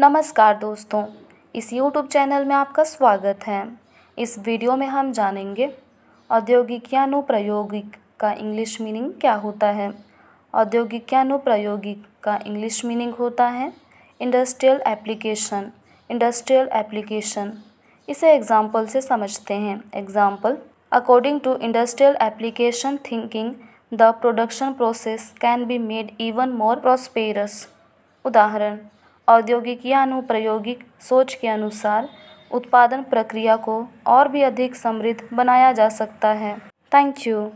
नमस्कार दोस्तों इस YouTube चैनल में आपका स्वागत है इस वीडियो में हम जानेंगे औद्योगिकानुप्रयोगिक का इंग्लिश मीनिंग क्या होता है औद्योगिकानुप्रयोगिक का इंग्लिश मीनिंग होता है इंडस्ट्रियल एप्लीकेशन इंडस्ट्रियल एप्लीकेशन इसे एग्जाम्पल से समझते हैं example according to industrial application thinking the production process can be made even more prosperous उदाहरण औद्योगिक या अनुप्रयोगिक सोच के अनुसार उत्पादन प्रक्रिया को और भी अधिक समृद्ध बनाया जा सकता है थैंक यू